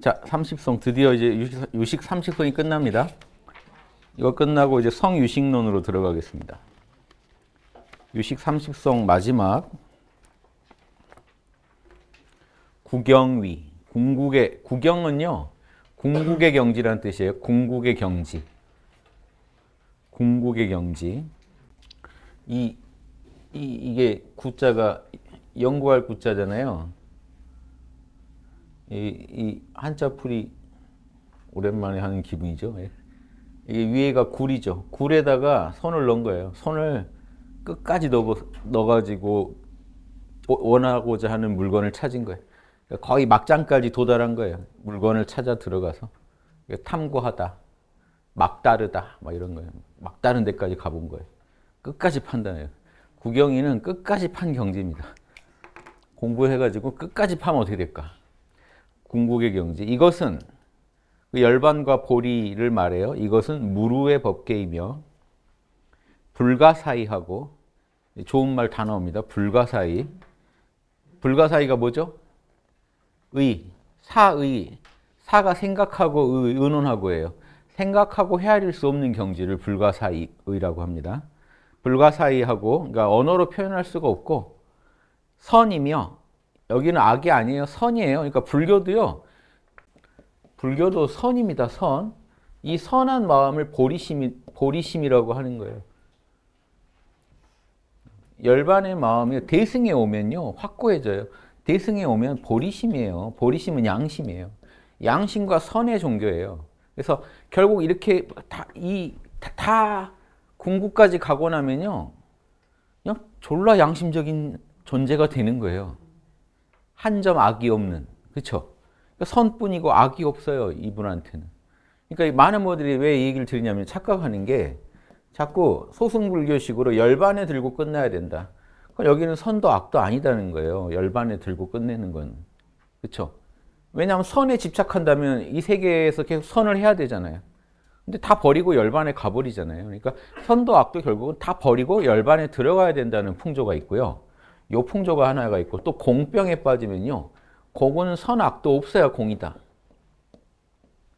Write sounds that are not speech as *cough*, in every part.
자, 삼십성 드디어 이제 유식, 유식 삼십성이 끝납니다. 이거 끝나고 이제 성유식론으로 들어가겠습니다. 유식 삼십성 마지막 국영위 궁극의 국영은요 궁극의 경지라는 뜻이에요. 궁극의 경지. 궁극의 경지. 이, 이 이게 구자가 연구할 구자잖아요. 이, 이 한자풀이 오랜만에 하는 기분이죠. 예. 이게 위에가 굴이죠. 굴에다가 손을 넣은 거예요. 손을 끝까지 넣어, 넣어가지고 원하고자 하는 물건을 찾은 거예요. 그러니까 거의 막장까지 도달한 거예요. 물건을 찾아 들어가서. 그러니까 탐구하다, 막다르다, 막 이런 거예요. 막다른 데까지 가본 거예요. 끝까지 판단해요. 구경이는 끝까지 판 경지입니다. 공부해가지고 끝까지 파면 어떻게 될까? 궁극의 경지. 이것은 그 열반과 보리를 말해요. 이것은 무루의 법계이며 불가사의하고 좋은 말 단어입니다. 불가사의. 불가사의가 뭐죠? 의, 사의. 사가 생각하고 의, 의논하고예요. 생각하고 헤아릴 수 없는 경지를 불가사의라고 합니다. 불가사의하고 그러니까 언어로 표현할 수가 없고 선이며 여기는 악이 아니에요. 선이에요. 그러니까 불교도요. 불교도 선입니다. 선. 이 선한 마음을 보리심이, 보리심이라고 하는 거예요. 열반의 마음이 대승에 오면요. 확고해져요. 대승에 오면 보리심이에요. 보리심은 양심이에요. 양심과 선의 종교예요. 그래서 결국 이렇게 다, 이, 다, 다 궁구까지 가고 나면요. 그냥 졸라 양심적인 존재가 되는 거예요. 한점 악이 없는 그렇죠? 선뿐이고 악이 없어요 이분한테는. 그러니까 많은 모들이 왜 이 얘기를 드리냐면 착각하는 게 자꾸 소승불교식으로 열반에 들고 끝나야 된다. 그럼 여기는 선도 악도 아니다는 거예요. 열반에 들고 끝내는 건. 그렇죠? 왜냐하면 선에 집착한다면 이 세계에서 계속 선을 해야 되잖아요. 근데 다 버리고 열반에 가버리잖아요. 그러니까 선도 악도 결국은 다 버리고 열반에 들어가야 된다는 풍조가 있고요. 요풍조가 하나가 있고 또 공병에 빠지면요. 공은 선악도 없어야 공이다.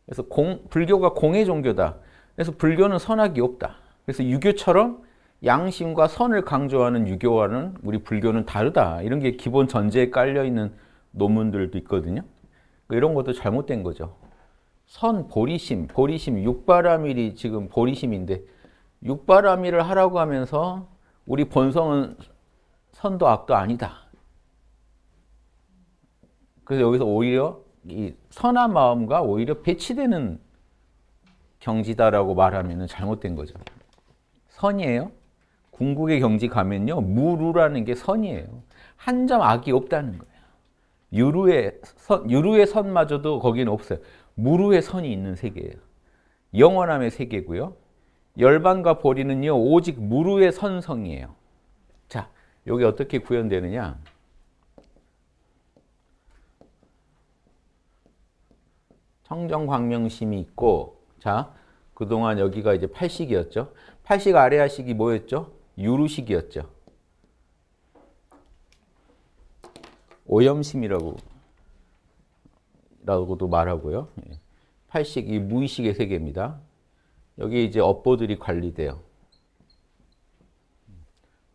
그래서 공, 불교가 공의 종교다. 그래서 불교는 선악이 없다. 그래서 유교처럼 양심과 선을 강조하는 유교와는 우리 불교는 다르다. 이런 게 기본 전제에 깔려있는 논문들도 있거든요. 그러니까 이런 것도 잘못된 거죠. 선, 보리심, 보리심, 육바라밀이 지금 보리심인데 육바라밀을 하라고 하면서 우리 본성은 선도 악도 아니다. 그래서 여기서 오히려 이 선한 마음과 오히려 배치되는 경지다라고 말하면 잘못된 거죠. 선이에요. 궁극의 경지 가면요. 무루라는 게 선이에요. 한 점 악이 없다는 거예요. 유루의 선, 유루의 선마저도 거기는 없어요. 무루의 선이 있는 세계예요. 영원함의 세계고요. 열반과 벌이는요. 오직 무루의 선성이에요. 여기 어떻게 구현되느냐? 청정광명심이 있고 자 그동안 여기가 이제 팔식이었죠. 팔식 아래아식이 뭐였죠? 유루식이었죠. 오염심이라고 라고도 말하고요. 예. 팔식 이 무의식의 세계입니다. 여기 이제 업보들이 관리돼요.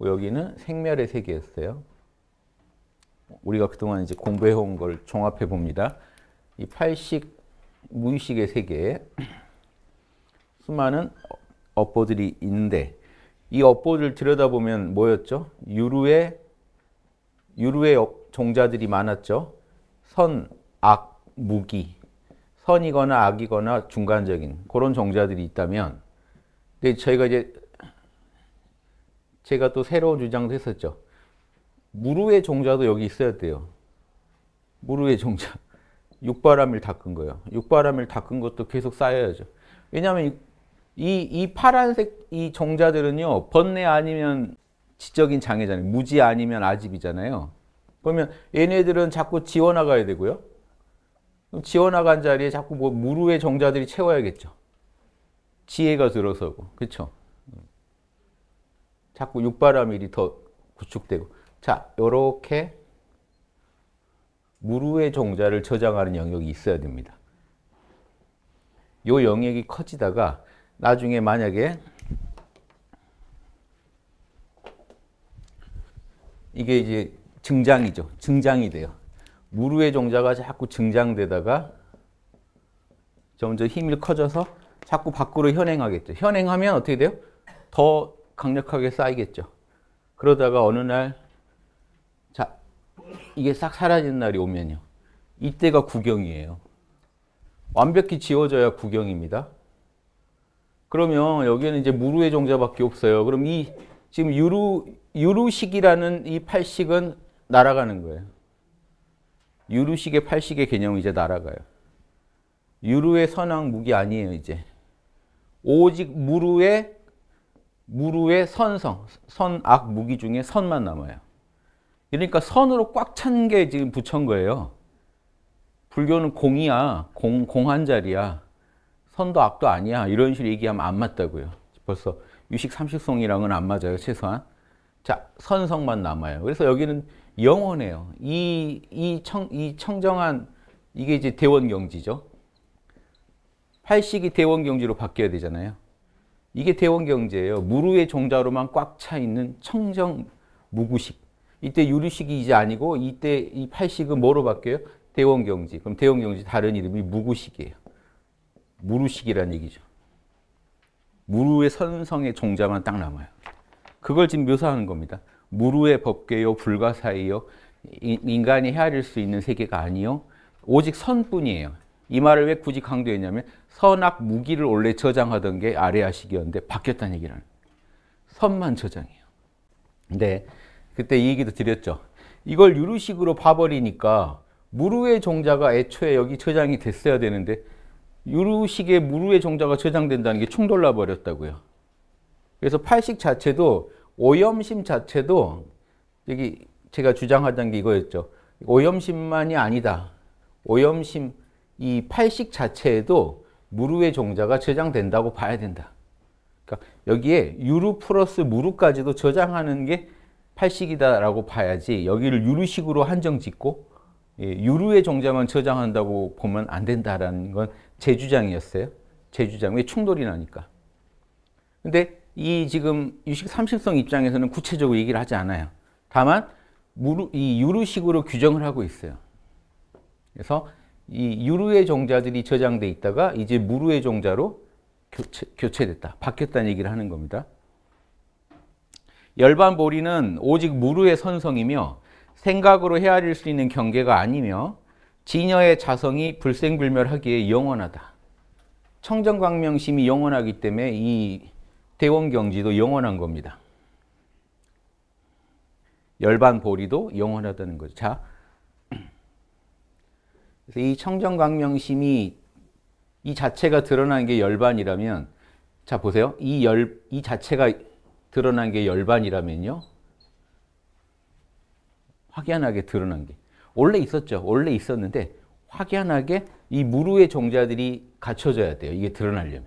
여기는 생멸의 세계였어요. 우리가 그동안 이제 공부해온 걸 종합해 봅니다. 이 팔식 무의식의 세계에 수많은 업보들이 있는데 이 업보를 들여다보면 뭐였죠? 유루의 유루의 종자들이 많았죠. 선, 악, 무기. 선이거나 악이거나 중간적인 그런 종자들이 있다면 근데 저희가 이제 제가 또 새로운 주장도 했었죠. 무루의 종자도 여기 있어야 돼요. 무루의 종자. *laughs* 육바람일 닦은 거예요. 육바람일 닦은 것도 계속 쌓여야죠. 왜냐하면 이, 이 파란색 이 종자들은요. 번뇌 아니면 지적인 장애잖아요. 무지 아니면 아집이잖아요. 그러면 얘네들은 자꾸 지워나가야 되고요. 지워나간 자리에 자꾸 뭐 무루의 정자들이 채워야겠죠. 지혜가 들어서고. 그렇죠? 자꾸 육바람일이 더 구축되고 자 이렇게 무루의 종자를 저장하는 영역이 있어야 됩니다. 요 영역이 커지다가 나중에 만약에 이게 이제 증장이죠. 증장이 돼요. 무루의 종자가 자꾸 증장되다가 점점 힘이 커져서 자꾸 밖으로 현행하겠죠. 현행하면 어떻게 돼요? 더 강력하게 쌓이겠죠. 그러다가 어느 날, 자, 이게 싹 사라진 날이 오면요. 이때가 구경이에요. 완벽히 지워져야 구경입니다. 그러면 여기에는 이제 무루의 종자밖에 없어요. 그럼 이 지금 유루 유루식이라는 이 팔식은 날아가는 거예요. 유루식의 팔식의 개념이 이제 날아가요. 유루의 선왕 무기 아니에요, 이제. 오직 무루의 무루의 선성, 선악 무기 중에 선만 남아요. 그러니까 선으로 꽉 찬 게 지금 부처인 거예요. 불교는 공이야, 공, 공한 자리야, 선도 악도 아니야 이런 식으로 얘기하면 안 맞다고요. 벌써 유식 삼식성이랑은 안 맞아요, 최소한. 자, 선성만 남아요. 그래서 여기는 영원해요. 이, 이, 청, 이 청정한, 이게 이제 대원경지죠. 팔식이 대원경지로 바뀌어야 되잖아요. 이게 대원경제예요. 무루의 종자로만 꽉 차 있는 청정 무구식. 이때 유류식이 이제 아니고 이때 이 팔식은 뭐로 바뀌어요? 대원경지. 그럼 대원경지 다른 이름이 무구식이에요. 무루식이란 얘기죠. 무루의 선성의 종자만 딱 남아요. 그걸 지금 묘사하는 겁니다. 무루의 법계요 불가사의요 인간이 헤아릴 수 있는 세계가 아니요 오직 선뿐이에요. 이 말을 왜 굳이 강조했냐면 선악 무기를 원래 저장하던 게아래아시기였는데 바뀌었다는 얘기를 하는 거예요. 선만 저장해요. 근데 그때 이 얘기도 드렸죠. 이걸 유루식으로 봐버리니까 무루의 종자가 애초에 여기 저장이 됐어야 되는데 유루식에 무루의 종자가 저장된다는 게 충돌나 버렸다고요. 그래서 팔식 자체도 오염심 자체도 여기 제가 주장하던 게 이거였죠. 오염심만이 아니다. 오염심 이 팔식 자체에도 무루의 종자가 저장된다고 봐야 된다. 그러니까 여기에 유루 플러스 무루까지도 저장하는 게 팔식이다라고 봐야지 여기를 유루식으로 한정 짓고 예, 유루의 종자만 저장한다고 보면 안 된다라는 건 제 주장이었어요. 제 주장. 왜 충돌이 나니까. 근데 이 지금 유식 30성 입장에서는 구체적으로 얘기를 하지 않아요. 다만 무루, 이 유루식으로 규정을 하고 있어요. 그래서 이 유루의 종자들이 저장돼 있다가 이제 무루의 종자로 교체, 됐다 바뀌었다는 얘기를 하는 겁니다. 열반 보리는 오직 무루의 선성이며 생각으로 헤아릴 수 있는 경계가 아니며 진여의 자성이 불생불멸하기에 영원하다. 청정광명심이 영원하기 때문에 이 대원경지도 영원한 겁니다. 열반 보리도 영원하다는 거죠. 자, 그래서 이 청정광명심이 이 자체가 드러난 게 열반이라면 자 보세요. 이 열 이 자체가 드러난 게 열반이라면요. 확연하게 드러난 게 원래 있었죠. 원래 있었는데 확연하게 이 무루의 종자들이 갖춰져야 돼요. 이게 드러나려면.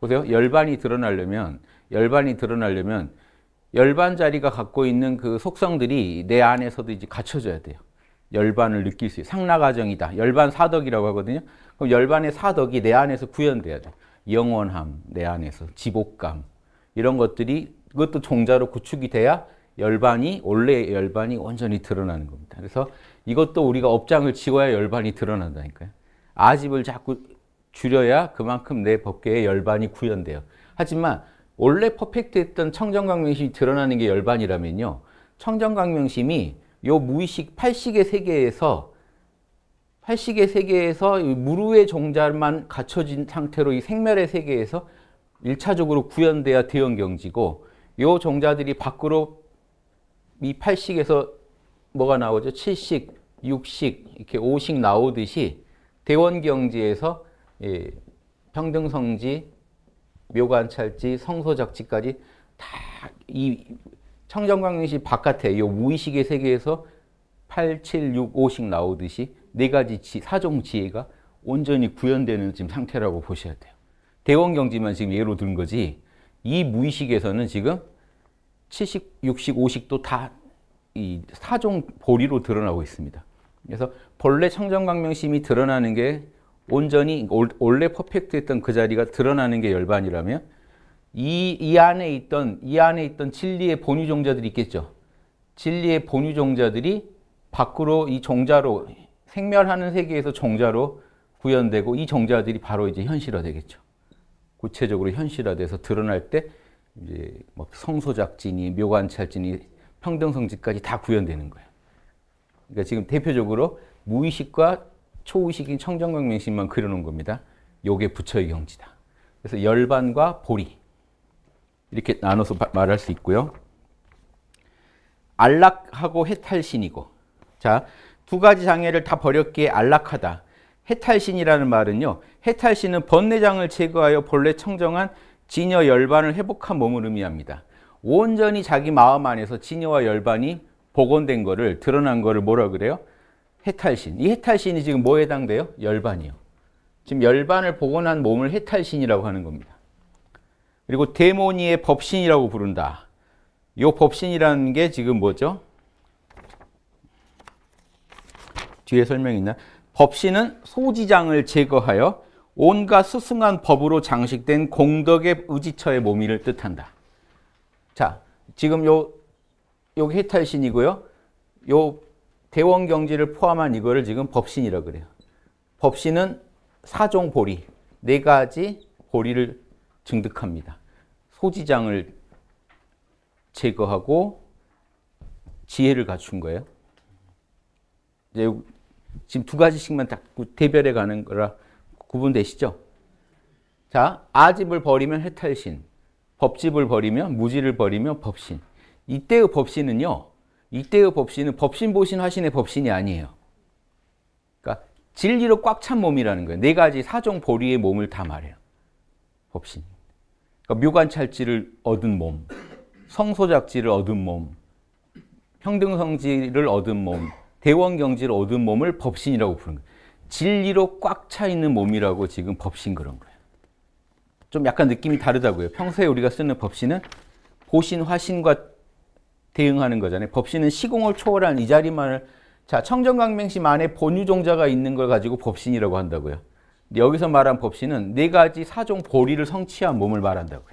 보세요. 열반이 드러나려면 열반이 드러나려면 열반 자리가 갖고 있는 그 속성들이 내 안에서도 이제 갖춰져야 돼요. 열반을 느낄 수 있어요. 상라가정이다. 열반 사덕이라고 하거든요. 그럼 열반의 사덕이 내 안에서 구현돼야 돼. 영원함, 내 안에서 지복감 이런 것들이 그것도 종자로 구축이 돼야 열반이 원래 열반이 온전히 드러나는 겁니다. 그래서 이것도 우리가 업장을 지워야 열반이 드러난다니까요. 아집을 자꾸 줄여야 그만큼 내 법계의 열반이 구현돼요. 하지만 원래 퍼펙트했던 청정광명심이 드러나는 게 열반이라면요. 청정광명심이 요 무의식 팔식의 세계에서 팔식의 세계에서 무르의 종자만 갖춰진 상태로 이 생멸의 세계에서 일차적으로 구현돼야 대형 경지고 요 종자들이 밖으로 이 팔식에서 뭐가 나오죠? 7식, 6식, 이렇게 5식 나오듯이 대원 경지에서 예, 평등성지, 묘관찰지, 성소작지까지 다이 청정광령시 바깥에 이 무의식의 세계에서 8, 7, 6, 5씩 나오듯이 네 가지 지, 사종 지혜가 온전히 구현되는 지금 상태라고 보셔야 돼요. 대원경지만 지금 예로 든 거지 이 무의식에서는 지금 70, 60, 50도 다 이 사종 보리로 드러나고 있습니다. 그래서 본래 청정광명심이 드러나는 게 온전히 원래 퍼펙트했던 그 자리가 드러나는 게 열반이라면 이, 이 안에 있던 이 안에 있던 진리의 본유 종자들이 있겠죠. 진리의 본유 종자들이 밖으로 이 종자로 생멸하는 세계에서 종자로 구현되고 이 종자들이 바로 이제 현실화되겠죠. 구체적으로 현실화돼서 드러날 때 이제 뭐 성소작진이 묘관찰진이 평등성지까지 다 구현되는 거예요. 그러니까 지금 대표적으로 무의식과 초의식인 청정경맹신만 그려놓은 겁니다. 요게 부처의 경지다. 그래서 열반과 보리 이렇게 나눠서 말할 수 있고요. 안락하고 해탈신이고. 자, 두 가지 장애를 다 버렸기에 안락하다. 해탈신이라는 말은요. 해탈신은 번뇌장을 제거하여 본래 청정한 진여 열반을 회복한 몸을 의미합니다. 온전히 자기 마음 안에서 진여와 열반이 복원된 거를 드러난 거를 뭐라 그래요? 해탈신. 이 해탈신이 지금 뭐에 해당돼요? 열반이요. 지금 열반을 복원한 몸을 해탈신이라고 하는 겁니다. 그리고 데모니의 법신이라고 부른다. 이 법신이라는 게 지금 뭐죠? 뒤에 설명이 있나? 법신은 소지장을 제거하여 온갖 스승한 법으로 장식된 공덕의 의지처의 몸이를 뜻한다. 자, 지금 요, 요게 해탈신이고요. 요 대원경지를 포함한 이거를 지금 법신이라고 그래요. 법신은 사종 보리, 네 가지 보리를 증득합니다. 소지장을 제거하고 지혜를 갖춘 거예요. 이제 지금 두 가지씩만 자 대별해 가는 거라 구분되시죠? 자, 아집을 버리면 해탈신, 법집을 버리면 무지를 버리면 법신. 이때의 법신은요, 이때의 법신은 법신, 보신, 화신의 법신이 아니에요. 그러니까 진리로 꽉 찬 몸이라는 거예요. 네 가지 사종 보리의 몸을 다 말해요. 봅시 그러니까 묘관찰지를 얻은 몸, 성소작지를 얻은 몸, 평등성지를 얻은 몸, 대원경지를 얻은 몸을 법신이라고 부르는 거예요. 진리로 꽉 차 있는 몸이라고 지금 법신 그런 거예요. 좀 약간 느낌이 다르다고요. 평소에 우리가 쓰는 법신은 보신, 화신과 대응하는 거잖아요. 법신은 시공을 초월한 이 자리만을 자 청정강맹시 만에 본유종자가 있는 걸 가지고 법신이라고 한다고요. 여기서 말한 법신은 네 가지 사종 보리를 성취한 몸을 말한다고요.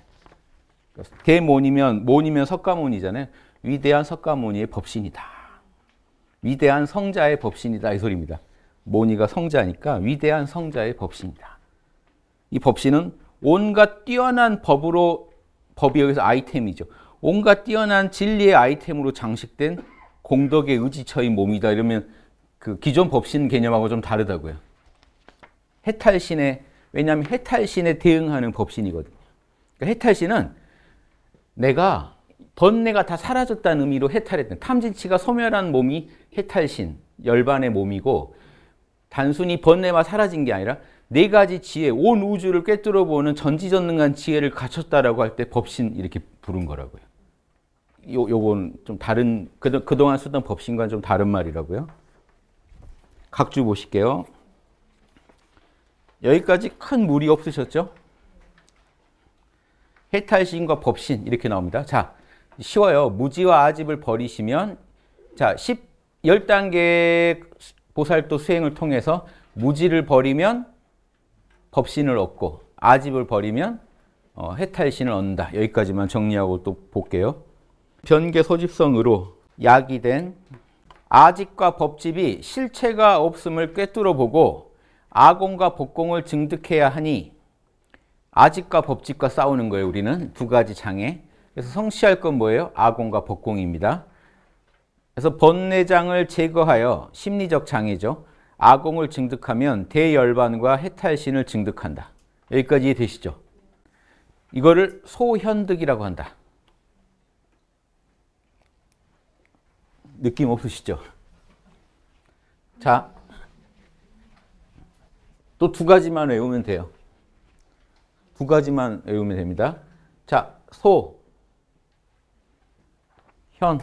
대몬이면 몬이면 석가모니잖아요. 위대한 석가모니의 법신이다. 위대한 성자의 법신이다 이 소리입니다. 모니가 성자니까 위대한 성자의 법신이다. 이 법신은 온갖 뛰어난 법으로 법이 여기서 아이템이죠. 온갖 뛰어난 진리의 아이템으로 장식된 공덕의 의지처인 몸이다 이러면 그 기존 법신 개념하고 좀 다르다고요. 해탈신에 왜냐하면 해탈신에 대응하는 법신이거든요. 그러니까 해탈신은 내가 번뇌가 다 사라졌다는 의미로 해탈했던 탐진치가 소멸한 몸이 해탈신 열반의 몸이고 단순히 번뇌만 사라진 게 아니라 네 가지 지혜, 온 우주를 꿰뚫어 보는 전지전능한 지혜를 갖췄다라고 할 때 법신 이렇게 부른 거라고요. 요, 요건 좀 다른, 그동안 쓰던 법신과좀 다른 말이라고요. 각주 보실게요. 여기까지 큰 무리 없으셨죠? 해탈신과 법신 이렇게 나옵니다. 자, 쉬워요. 무지와 아집을 버리시면 자, 10, 10단계 보살도 수행을 통해서 무지를 버리면 법신을 얻고 아집을 버리면 어, 해탈신을 얻는다. 여기까지만 정리하고 또 볼게요. 변계 소집성으로 약이 된 아집과 법집이 실체가 없음을 꿰뚫어 보고 아공과 복공을 증득해야 하니 아직과 법칙과 싸우는 거예요. 우리는 두 가지 장애. 그래서 성취할 건 뭐예요? 아공과 복공입니다. 그래서 번뇌장을 제거하여 심리적 장애죠. 아공을 증득하면 대열반과 해탈신을 증득한다. 여기까지 되시죠? 이거를 소현득이라고 한다. 느낌 없으시죠? 자, 또두 가지만 외우면 돼요. 두 가지만 외우면 됩니다. 자, 소, 현,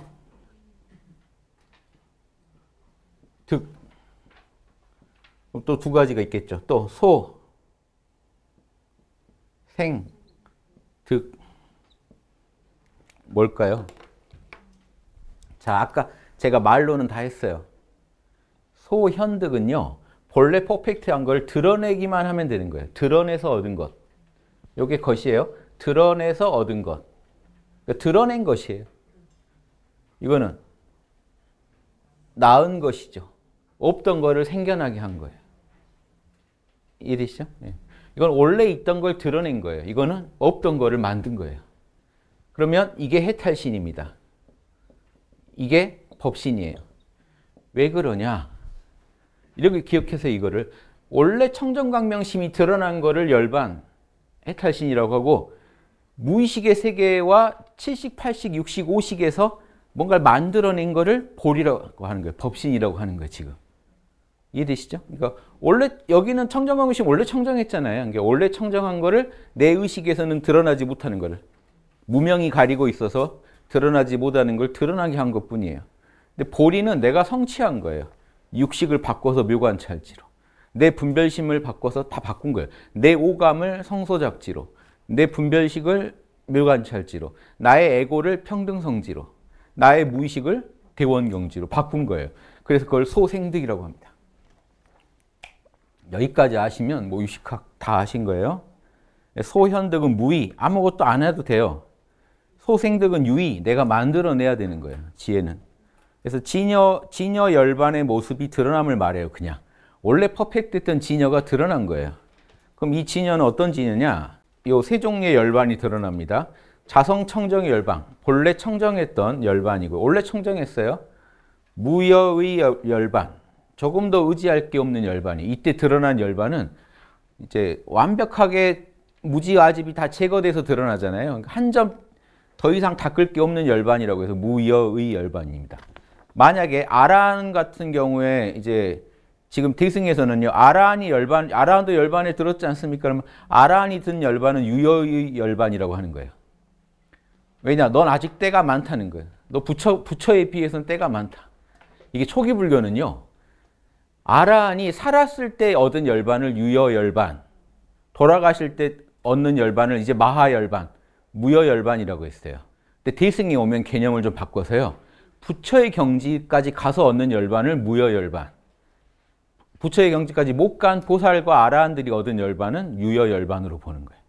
득. 또 두 가지가 있겠죠. 또 소, 생, 득. 뭘까요? 자, 아까 제가 말로는 다 했어요. 소현득은요. 본래 퍼펙트한 걸 드러내기만 하면 되는 거예요. 드러내서 얻은 것. 이게 것이에요. 드러내서 얻은 것. 그러니까 드러낸 것이에요. 이거는 나은 것이죠. 없던 거를 생겨나게 한 거예요. 이해되시죠? 네. 이건 원래 있던 걸 드러낸 거예요. 이거는 없던 거를 만든 거예요. 그러면 이게 해탈신입니다. 이게 법신이에요. 왜 그러냐? 이렇게 기억해서 이거를 원래 청정광명심이 드러난 거를 열반, 해탈신이라고 하고 무의식의 세계와 7 0 8 0 6 0 5 0에서 뭔가를 만들어낸 거를 볼이라고 하는 거예요. 법신이라고 하는 거예요, 지금. 이해되시죠? 그러니까 원래 여기는 청정한 것이 원래 청정했잖아요. 그러니까 원래 청정한 거를 내 의식에서는 드러나지 못하는 거를 무명이 가리고 있어서 드러나지 못하는 걸 드러나게 한 것뿐이에요. 근데 보리는 내가 성취한 거예요. 육식을 바꿔서 묘관찰지로 내 분별심을 바꿔서 다 바꾼 거예요. 내 오감을 성소작지로 내 분별식을 묘관찰지로 나의 에고를 평등성지로 나의 무의식을 대원경지로 바꾼 거예요. 그래서 그걸 소생득이라고 합니다. 여기까지 아시면 뭐 유식학 다 아신 거예요. 소현득은 무의, 아무것도 안 해도 돼요. 소생득은 유의, 내가 만들어내야 되는 거예요. 지혜는. 그래서 진여, 진여 열반의 모습이 드러남을 말해요, 그냥. 원래 퍼펙트했던 진여가 드러난 거예요. 그럼 이 진여는 어떤 진여냐? 요세 종류의 열반이 드러납니다. 자성 청정의 열반, 본래 청정했던 열반이고 원래 청정했어요. 무여의 열반, 조금 더 의지할 게 없는 열반이 이때 드러난 열반은 이제 완벽하게 무지와집이 다 제거돼서 드러나잖아요. 그러니까 한점 더 이상 닦을 게 없는 열반이라고 해서 무여의 열반입니다. 만약에 아란 같은 경우에 이제 지금 대승에서는요. 아란이 열반, 아란도 열반에 들었지 않습니까? 그러면 아란이 든 열반은 유여의 열반이라고 하는 거예요. 왜냐? 넌 아직 때가 많다는 거예요. 너 부처, 부처에 비해서는 때가 많다. 이게 초기 불교는요. 아란이 살았을 때 얻은 열반을 유여 열반, 돌아가실 때 얻는 열반을 이제 마하 열반, 무여 열반이라고 했어요. 근데 대승이 오면 개념을 좀 바꿔서요. 부처의 경지까지 가서 얻는 열반을 무여 열반. 부처의 경지까지 못 간 보살과 아라한들이 얻은 열반은 유여 열반으로 보는 거예요.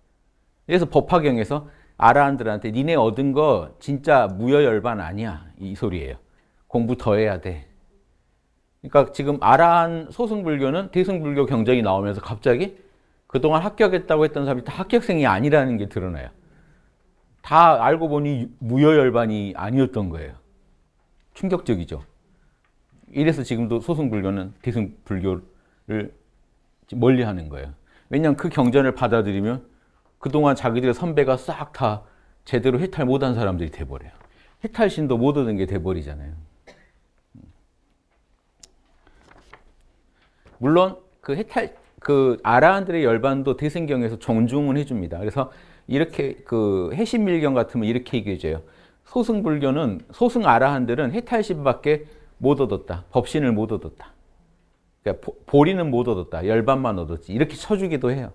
그래서 법화경에서 아라한들한테 니네 얻은 거 진짜 무여 열반 아니야. 이 소리예요. 공부 더 해야 돼. 그러니까 지금 아라한 소승불교는 대승불교 경쟁이 나오면서 갑자기 그동안 합격했다고 했던 사람이 다 합격생이 아니라는 게 드러나요. 다 알고 보니 무여열반이 아니었던 거예요. 충격적이죠. 이래서 지금도 소승불교는 대승불교를 멀리하는 거예요. 왜냐하면 그 경전을 받아들이면 그동안 자기들의 선배가 싹 다 제대로 해탈 못한 사람들이 돼버려요. 해탈신도 못 얻은 게 돼버리잖아요. 물론 그 해탈 그 아라한들의 열반도 대승경에서 정중은 해줍니다. 그래서 이렇게 그 해신밀경 같으면 이렇게 얘기해줘요. 소승불교는 소승 아라한들은 해탈신밖에못 얻었다. 법신을 못 얻었다. 그러니까 보, 보리는 못 얻었다. 열반만 얻었지. 이렇게 쳐주기도 해요.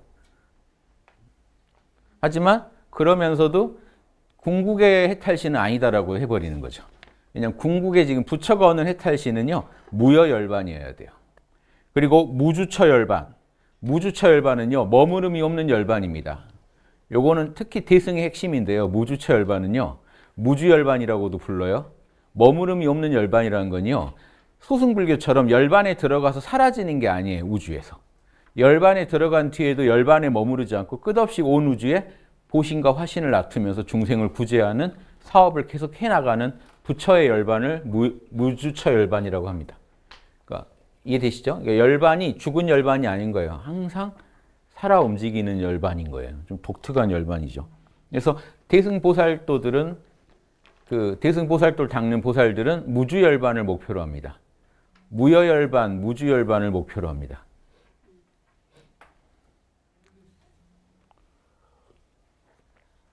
하지만 그러면서도 궁극의 해탈신은 아니다라고 해버리는 거죠. 왜냐하면 궁극에 지금 부처가 얻는 해탈신은요. 무여열반이어야 돼요. 그리고 무주처열반. 무주처열반은요. 머무름이 없는 열반입니다. 요거는 특히 대승의 핵심인데요. 무주처열반은요. 무주열반이라고도 불러요. 머무름이 없는 열반이라는 건요. 소승불교처럼 열반에 들어가서 사라지는 게 아니에요. 우주에서. 열반에 들어간 뒤에도 열반에 머무르지 않고 끝없이 온 우주에 보신과 화신을 나투면서 중생을 구제하는 사업을 계속 해나가는 부처의 열반을 무, 주처 열반이라고 합니다. 그러니까 이해되시죠? 그러니까 열반이 죽은 열반이 아닌 거예요. 항상 살아 움직이는 열반인 거예요. 좀 독특한 열반이죠. 그래서 대승보살도들은 그 대승보살돌 닦는 보살들은 무주열반을 목표로 합니다. 무여열반, 무주열반을 목표로 합니다.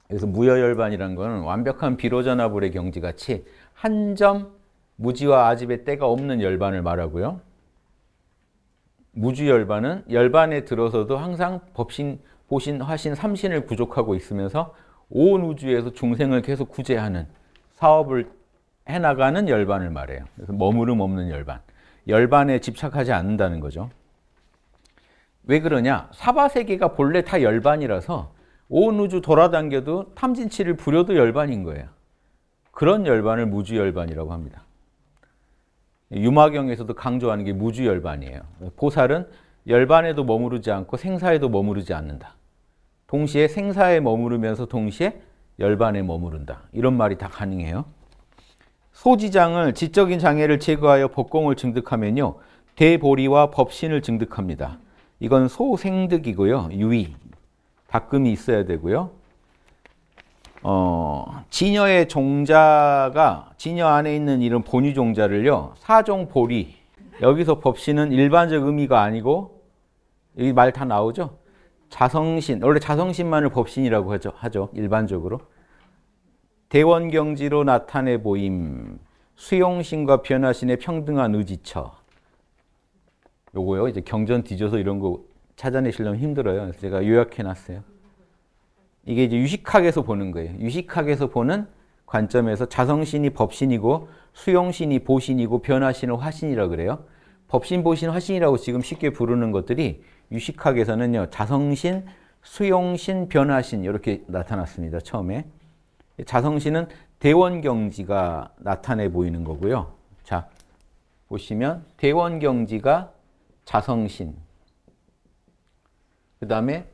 그래서 무여열반이라는 완벽한 비로전화불의 경지같이 한 점 무지와 아집의 때가 없는 열반을 말하고요. 무주열반은 열반에 들어서도 항상 법신, 보신, 화신, 삼신을 구족하고 있으면서 온 우주에서 중생을 계속 구제하는 사업을 해나가는 열반을 말해요. 그래서 머무름 없는 열반. 열반에 집착하지 않는다는 거죠. 왜 그러냐? 사바세계가 본래 다 열반이라서 온 우주 돌아당겨도 탐진치를 부려도 열반인 거예요. 그런 열반을 무주열반이라고 합니다. 유마경에서도 강조하는 게 무주열반이에요. 보살은 열반에도 머무르지 않고 생사에도 머무르지 않는다. 동시에 생사에 머무르면서 동시에 열반에 머무른다. 이런 말이 다 가능해요. 소지장을 지적인 장애를 제거하여 법공을 증득하면요. 대보리와 법신을 증득합니다. 이건 소생득이고요. 유의. 닦음이 있어야 되고요. 어, 진여의 종자가 진여 안에 있는 이런 본유 종자를요. 사종 보리. 여기서 법신은 일반적 의미가 아니고 여기 말 다 나오죠? 자성신, 원래 자성신만을 법신이라고 하죠. 하죠. 일반적으로. 대원경지로 나타내 보임, 수용신과 변화신의 평등한 의지처. 요거요. 이제 경전 뒤져서 이런 거 찾아내시려면 힘들어요. 제가 요약해 놨어요. 이게 이제 유식학에서 보는 거예요. 유식학에서 보는 관점에서 자성신이 법신이고 수용신이 보신이고 변화신은 화신이라 그래요. 법신, 보신, 화신이라고 지금 쉽게 부르는 것들이 유식학에서는요 자성신, 수용신, 변화신 이렇게 나타났습니다. 처음에 자성신은 대원경지가 나타내 보이는 거고요. 자 보시면 대원경지가 자성신 그 다음에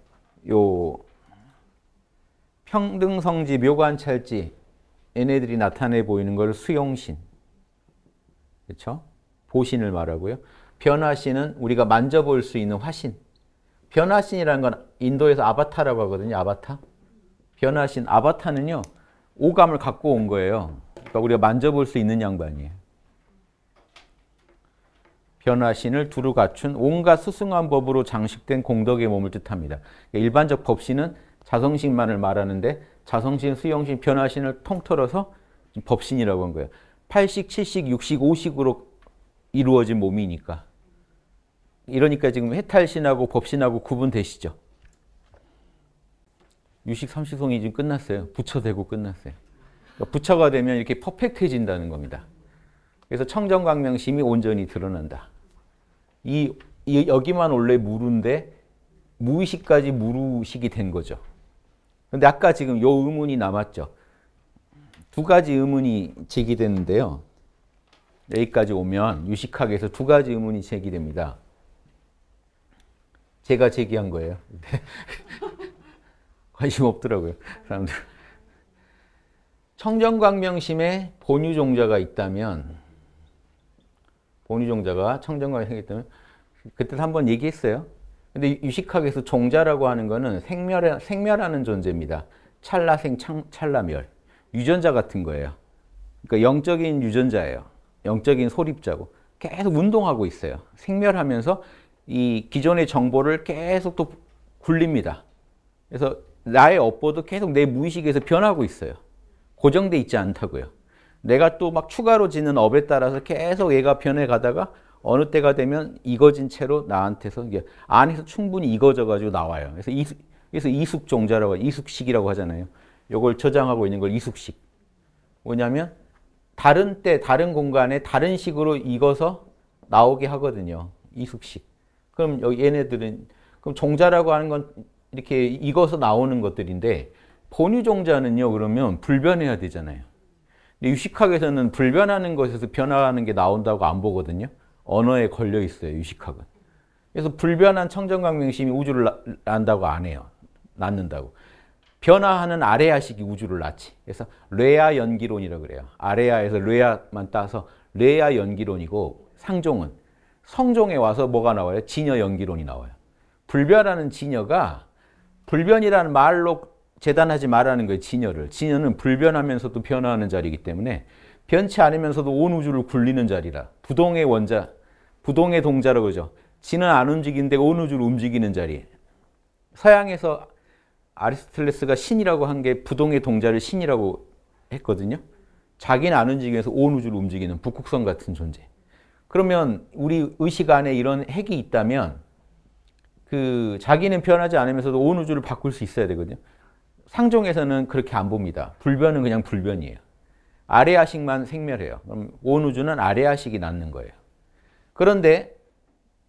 요 평등성지, 묘관찰지 얘네들이 나타내 보이는 걸 수용신 그렇죠? 보신을 말하고요. 변화신은 우리가 만져볼 수 있는 화신 변화신이라는 건 인도에서 아바타라고 하거든요. 아바타. 변화신, 아바타는요. 오감을 갖고 온 거예요. 그러니까 우리가 만져볼 수 있는 양반이에요. 변화신을 두루 갖춘 온갖 수승한 법으로 장식된 공덕의 몸을 뜻합니다. 그러니까 일반적 법신은 자성신만을 말하는데 자성신, 수영신, 변화신을 통틀어서 법신이라고 한 거예요. 8식, 7식, 6식, 5식으로 이루어진 몸이니까. 이러니까 지금 해탈신하고 법신하고 구분되시죠? 유식 삼식성이 지금 끝났어요. 부처 되고 끝났어요. 그러니까 부처가 되면 이렇게 퍼펙트해진다는 겁니다. 그래서 청정광명심이 온전히 드러난다. 이, 이 여기만 원래 무루인데 무의식까지 무루식이 된 거죠. 근데 아까 지금 요 의문이 남았죠. 두 가지 의문이 제기되는데요. 여기까지 오면 유식학에서 두 가지 의문이 제기됩니다. 제가 제기한 거예요. *laughs* 관심 없더라고요. 사람들. 청정광명심에 본유종자가 있다면 본유종자가 청정광명심이 있다면 그때 한번 얘기했어요. 근데 유식학에서 종자라고 하는 거는 생멸, 생멸하는 존재입니다. 찰나생, 찰나멸. 유전자 같은 거예요. 그러니까 영적인 유전자예요. 영적인 소립자고. 계속 운동하고 있어요. 생멸하면서 이 기존의 정보를 계속 또 굴립니다. 그래서 나의 업보도 계속 내 무의식에서 변하고 있어요. 고정돼 있지 않다고요. 내가 또 막 추가로 지는 업에 따라서 계속 얘가 변해가다가 어느 때가 되면 익어진 채로 나한테서 이게 안에서 충분히 익어져 가지고 나와요. 그래서 이수, 그래서 이숙종자라고 이숙식이라고 하잖아요. 요걸 저장하고 있는 걸 이숙식. 뭐냐면 다른 때 다른 공간에 다른 식으로 익어서 나오게 하거든요. 이숙식. 그럼 여기 얘네들은 그럼 종자라고 하는 건 이렇게 익어서 나오는 것들인데 본유종자는요 그러면 불변해야 되잖아요. 근데 유식학에서는 불변하는 것에서 변화하는 게 나온다고 안 보거든요. 언어에 걸려 있어요 유식학은. 그래서 불변한 청정강명심이 우주를 난다고 안 해요. 낳는다고. 변화하는 아레아식이 우주를 낳지. 그래서 레아 연기론이라고 그래요. 아레아에서 레아만 따서 레아 연기론이고 상종은 성종에 와서 뭐가 나와요? 진여 연기론이 나와요. 불변하는 진여가 불변이라는 말로 재단하지 말라는 거예요. 진여를. 진여는 불변하면서도 변화하는 자리이기 때문에 변치 않으면서도 온 우주를 굴리는 자리라. 부동의 원자, 부동의 동자라고 그죠. 진은 안 움직이는데 온 우주를 움직이는 자리. 서양에서 아리스톨레스가 신이라고 한 게 부동의 동자를 신이라고 했거든요. 자기는 안움직이서온 우주를 움직이는 북극성 같은 존재. 그러면 우리 의식 안에 이런 핵이 있다면 그 자기는 변하지 않으면서도 온 우주를 바꿀 수 있어야 되거든요. 상종에서는 그렇게 안 봅니다. 불변은 그냥 불변이에요. 아레아식만 생멸해요. 그럼 온 우주는 아레아식이 낳는 거예요. 그런데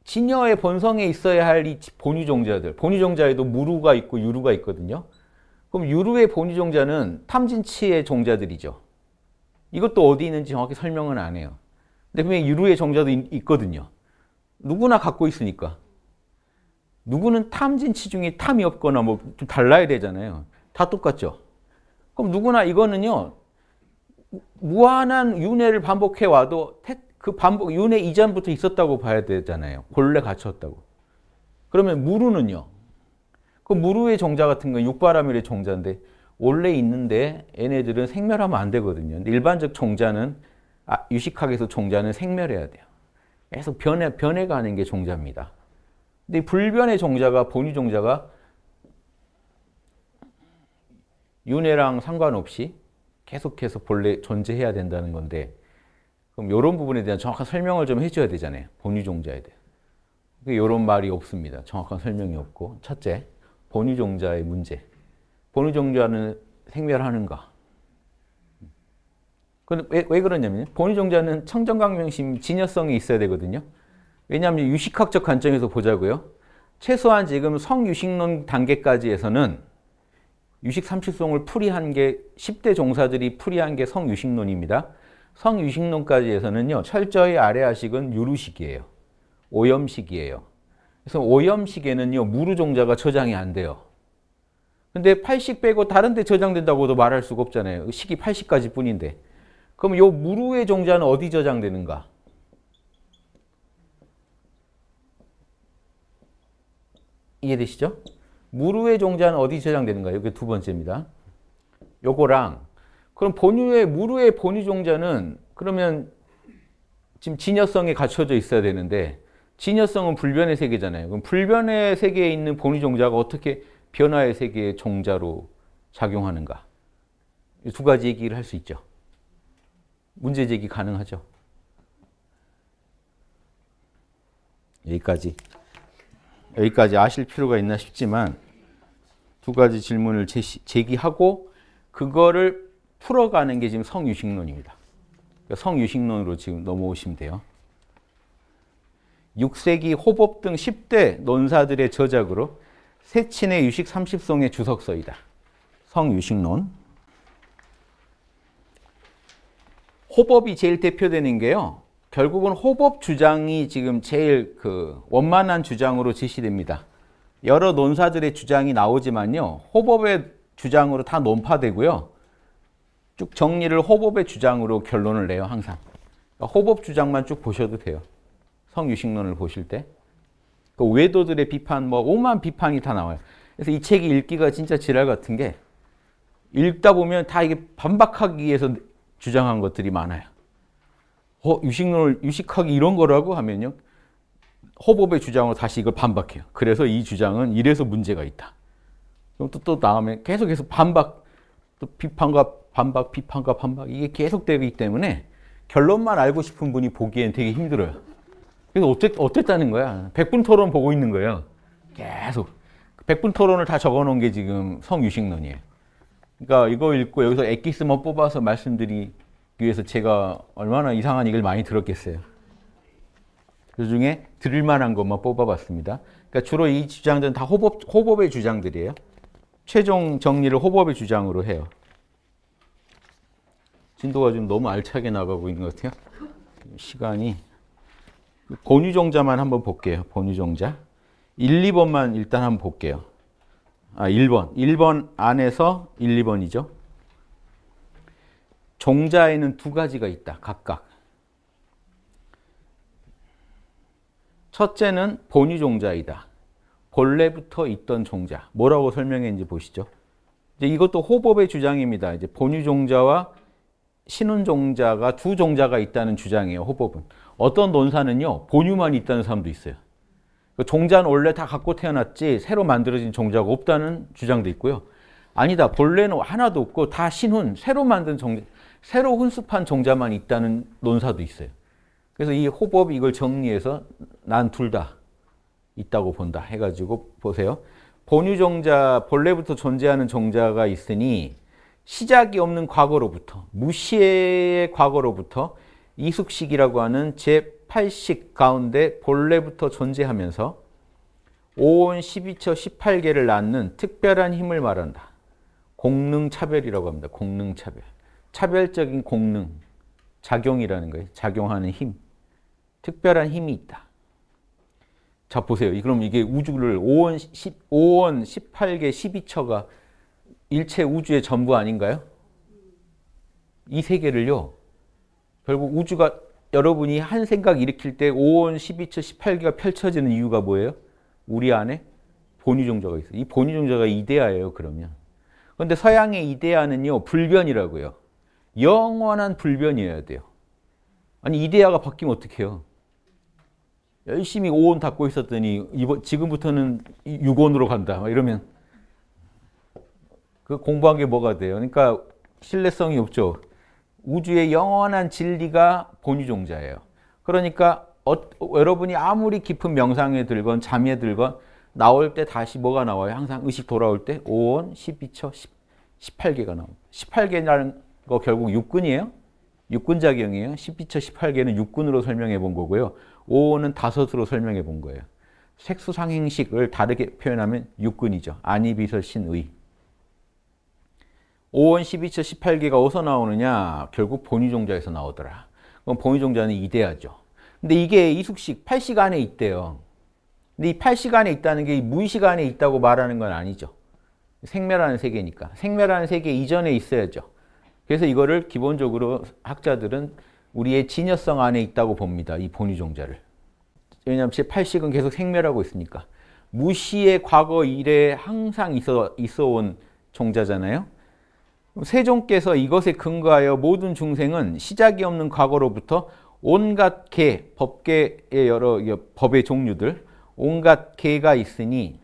진여의 본성에 있어야 할 이 본유종자들, 본유종자에도 무루가 있고 유루가 있거든요. 그럼 유루의 본유종자는 탐진치의 종자들이죠. 이것도 어디 있는지 정확히 설명은 안 해요. 근데 분명히 유루의 정자도 있거든요. 누구나 갖고 있으니까. 누구는 탐진 치중이 탐이 없거나 뭐 좀 달라야 되잖아요. 다 똑같죠. 그럼 누구나 이거는요. 무한한 윤회를 반복해 와도 그 반복 윤회 이전부터 있었다고 봐야 되잖아요. 본래 갖췄다고. 그러면 무루는요. 그 무루의 정자 같은 건 육바라밀의 정자인데 원래 있는데 얘네들은 생멸하면 안 되거든요. 일반적 정자는 아, 유식학에서 종자는 생멸해야 돼요. 계속 변해, 변해가는 게 종자입니다. 근데 불변의 종자가, 본유 종자가 윤회랑 상관없이 계속해서 본래 존재해야 된다는 건데 그럼 이런 부분에 대한 정확한 설명을 좀 해줘야 되잖아요. 본유종자에 대해. 이런 말이 없습니다. 정확한 설명이 없고 첫째, 본유종자의 문제. 본유종자는 생멸하는가? 왜, 왜 그러냐면요. 본의종자는 청정강명심 진여성이 있어야 되거든요. 왜냐하면 유식학적 관점에서 보자고요. 최소한 지금 성유식론 단계까지에서는 유식 삼칠송을 풀이한 게 10대 종사들이 풀이한 게 성유식론입니다. 성유식론까지에서는요. 철저히 아래아식은 유루식이에요. 오염식이에요. 그래서 오염식에는요. 무루종자가 저장이 안 돼요. 근데 80 빼고 다른 데 저장된다고도 말할 수가 없잖아요. 식이 80까지 뿐인데. 그럼 요 무루의 종자는 어디 저장되는가? 이해되시죠? 무루의 종자는 어디 저장되는가? 이게 두 번째입니다. 요거랑 그럼 본유의 무루의 본유 종자는 그러면 지금 진여성에 갖춰져 있어야 되는데 진여성은 불변의 세계잖아요. 그럼 불변의 세계에 있는 본유 종자가 어떻게 변화의 세계의 종자로 작용하는가? 두 가지 얘기를 할 수 있죠. 문제 제기 가능하죠. 여기까지. 여기까지 아실 필요가 있나 싶지만 두 가지 질문을 제시, 제기하고 그거를 풀어가는 게 지금 성유식론입니다. 그러니까 성유식론으로 지금 넘어오시면 돼요. 6세기 호법 등 10대 논사들의 저작으로 세친의 유식 30송의 주석서이다. 성유식론. 호법이 제일 대표되는 게요. 결국은 호법 주장이 지금 제일 그 원만한 주장으로 제시됩니다. 여러 논사들의 주장이 나오지만요. 호법의 주장으로 다 논파되고요. 쭉 정리를 호법의 주장으로 결론을 내요, 항상. 그러니까 호법 주장만 쭉 보셔도 돼요. 성유식론을 보실 때. 그 외도들의 비판, 뭐 오만 비판이 다 나와요. 그래서 이 책이 읽기가 진짜 지랄 같은 게 읽다 보면 다 이게 반박하기 위해서 주장한 것들이 많아요. 어, 유식론을 유식하게 이런 거라고 하면요. 호법의 주장으로 다시 이걸 반박해요. 그래서 이 주장은 이래서 문제가 있다. 그럼 또, 또 다음에 계속해서 반박, 또 비판과 반박, 비판과 반박, 이게 계속되기 때문에 결론만 알고 싶은 분이 보기엔 되게 힘들어요. 그래서 어쨌, 어쨌다는 거야. 백분 토론 보고 있는 거예요. 계속. 백분 토론을 다 적어 놓은 게 지금 성유식론이에요. 그러니까 이거 읽고 여기서 엑기스만 뽑아서 말씀드리기 위해서 제가 얼마나 이상한 얘기를 많이 들었겠어요. 그 중에 들을 만한 것만 뽑아봤습니다. 그러니까 주로 이 주장들은 다 호법, 호법의 주장들이에요. 최종 정리를 호법의 주장으로 해요. 진도가 지금 너무 알차게 나가고 있는 것 같아요. 시간이. 본유종자만 한번 볼게요. 본유종자. 1, 2번만 일단 한번 볼게요. 아, 1번. 1번 안에서 1, 2번이죠. 종자에는 두 가지가 있다. 각각. 첫째는 본유 종자이다. 본래부터 있던 종자. 뭐라고 설명했는지 보시죠. 이제 이것도 호법의 주장입니다. 이제 본유 종자와 신운 종자가 두 종자가 있다는 주장이에요. 호법은. 어떤 논사는요. 본유만 있다는 사람도 있어요. 그 종자는 원래 다 갖고 태어났지 새로 만들어진 종자가 없다는 주장도 있고요. 아니다. 본래는 하나도 없고 다 신훈, 새로 만든 종자, 새로 훈습한 종자만 있다는 논사도 있어요. 그래서 이 호법이 이걸 정리해서 난 둘 다 있다고 본다 해가지고 보세요. 본유종자, 본래부터 존재하는 종자가 있으니 시작이 없는 과거로부터, 무시의 과거로부터 이숙식이라고 하는 제180 가운데 본래부터 존재하면서 5온 12처 18개를 낳는 특별한 힘을 말한다. 공능 차별이라고 합니다. 공능 차별. 차별적인 공능, 작용이라는 거예요. 작용하는 힘. 특별한 힘이 있다. 자, 보세요. 그럼 이게 우주를 5원, 5원 18개 12처가 일체 우주의 전부 아닌가요? 이 세계를요. 결국 우주가 여러분이 한 생각 일으킬 때 5원, 1 2초1 8기가 펼쳐지는 이유가 뭐예요? 우리 안에 본유종자가 있어요. 이 본유종자가 이데아예요, 그러면. 그런데 서양의 이데아는요, 불변이라고요. 영원한 불변이어야 돼요. 아니, 이데아가 바뀌면 어떡해요? 열심히 5원 닦고 있었더니 이번, 지금부터는 6원으로 간다. 이러면 그 공부한 게 뭐가 돼요? 그러니까 신뢰성이 없죠. 우주의 영원한 진리가 본유종자예요. 그러니까 어, 여러분이 아무리 깊은 명상에 들건 잠에 들건 나올 때 다시 뭐가 나와요? 항상 의식 돌아올 때 5원, 12처, 10, 18개가 나옵니다. 18개라는 거 결국 육근이에요. 육근작용이에요. 12처, 18개는 육근으로 설명해 본 거고요. 5원은 다섯으로 설명해 본 거예요. 색수상행식을 다르게 표현하면 육근이죠. 아니비설신의. 5원 12처 18개가 어디서 나오느냐? 결국 본위종자에서 나오더라. 그럼 본위종자는 이대하죠. 근데 이게 이숙식 8시간에 있대요. 근데 이 8시간에 있다는 게 무의식 안에 있다고 말하는 건 아니죠. 생멸하는 세계니까. 생멸하는 세계 이전에 있어야죠. 그래서 이거를 기본적으로 학자들은 우리의 진여성 안에 있다고 봅니다. 이 본위종자를. 왜냐하면 제8식은 계속 생멸하고 있으니까. 무시의 과거 일에 항상 있어, 있어 온 종자잖아요. 세종께서 이것에 근거하여 모든 중생은 시작이 없는 과거로부터 온갖 개, 법계의 예, 여러 법의 종류들, 온갖 개가 있으니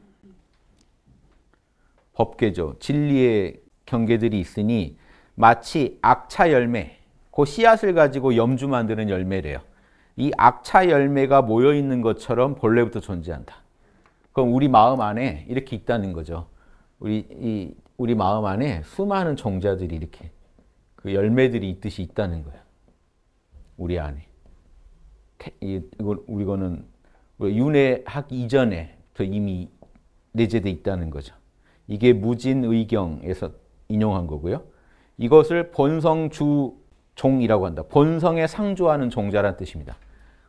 법계죠. 진리의 경계들이 있으니 마치 악차 열매, 그 씨앗을 가지고 염주 만드는 열매래요. 이 악차 열매가 모여 있는 것처럼 본래부터 존재한다. 그럼 우리 마음 안에 이렇게 있다는 거죠. 우리 이 우리 마음 안에 수많은 종자들이 이렇게 그 열매들이 있듯이 있다는 거야. 우리 안에. 이거 우리거는 윤회학 이전에 이미 내재돼 있다는 거죠. 이게 무진의경에서 인용한 거고요. 이것을 본성주종이라고 한다. 본성에 상주하는 종자란 뜻입니다.